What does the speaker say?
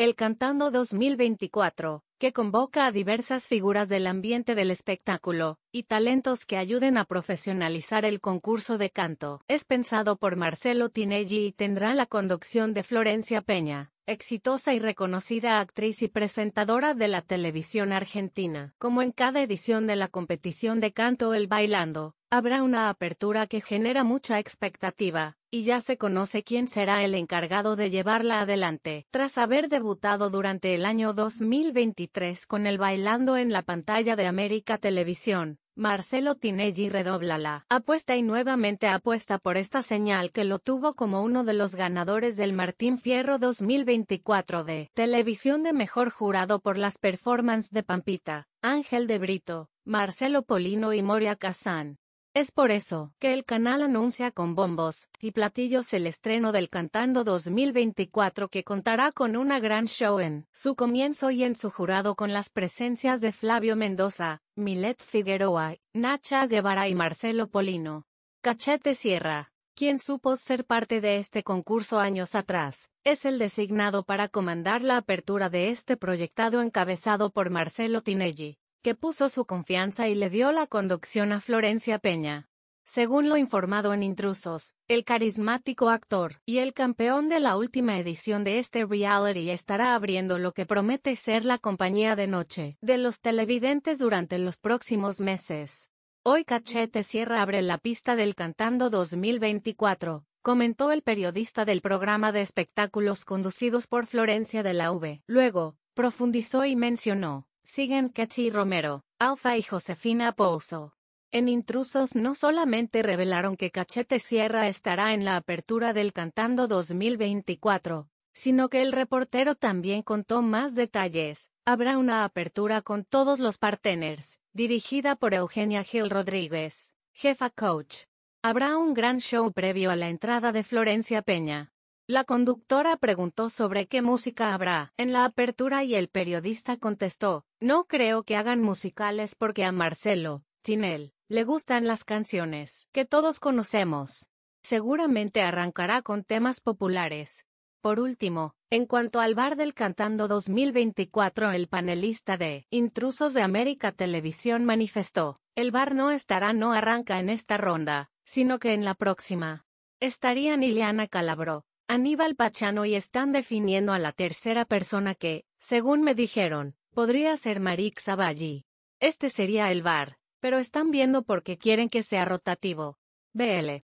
El Cantando 2024, que convoca a diversas figuras del ambiente del espectáculo y talentos que ayuden a profesionalizar el concurso de canto. Es pensado por Marcelo Tinelli y tendrá la conducción de Florencia Peña, exitosa y reconocida actriz y presentadora de la televisión argentina. Como en cada edición de la competición de canto El Bailando, Habrá una apertura que genera mucha expectativa, y ya se conoce quién será el encargado de llevarla adelante. Tras haber debutado durante el año 2023 con el Bailando en la pantalla de América Televisión, Marcelo Tinelli redobla la apuesta y nuevamente apuesta por esta señal que lo tuvo como uno de los ganadores del Martín Fierro 2024 de Televisión de Mejor Jurado por las performances de Pampita, Ángel de Brito, Marcelo Polino y Moria Kazán. Es por eso que el canal anuncia con bombos y platillos el estreno del Cantando 2024 que contará con una gran show en su comienzo y en su jurado con las presencias de Flavio Mendoza, Milet Figueroa, Nacha Guevara y Marcelo Polino. Cachete Sierra, quien supo ser parte de este concurso años atrás, es el designado para comandar la apertura de este proyectado encabezado por Marcelo Tinelli, que puso su confianza y le dio la conducción a Florencia Peña. Según lo informado en Intrusos, el carismático actor y el campeón de la última edición de este reality estará abriendo lo que promete ser la compañía de noche de los televidentes durante los próximos meses. Hoy Cachete Sierra abre la pista del Cantando 2024, comentó el periodista del programa de espectáculos conducidos por Florencia de la V. Luego, profundizó y mencionó Siguen Katy Romero, Alfa y Josefina Pouso. En Intrusos no solamente revelaron que Cachete Sierra estará en la apertura del Cantando 2024, sino que el reportero también contó más detalles. Habrá una apertura con todos los partners, dirigida por Eugenia Gil Rodríguez, jefa coach. Habrá un gran show previo a la entrada de Florencia Peña, la conductora preguntó sobre qué música habrá en la apertura y el periodista contestó, no creo que hagan musicales porque a Marcelo, Tinel, le gustan las canciones que todos conocemos. Seguramente arrancará con temas populares. Por último, en cuanto al bar del Cantando 2024, el panelista de Intrusos de América Televisión manifestó, el bar no estará no arranca en esta ronda, sino que en la próxima. Estarían Ileana Calabro, Aníbal Pachano y están definiendo a la tercera persona que, según me dijeron, podría ser Marik Savalli. Este sería el bar, pero están viendo porque quieren que sea rotativo. BL.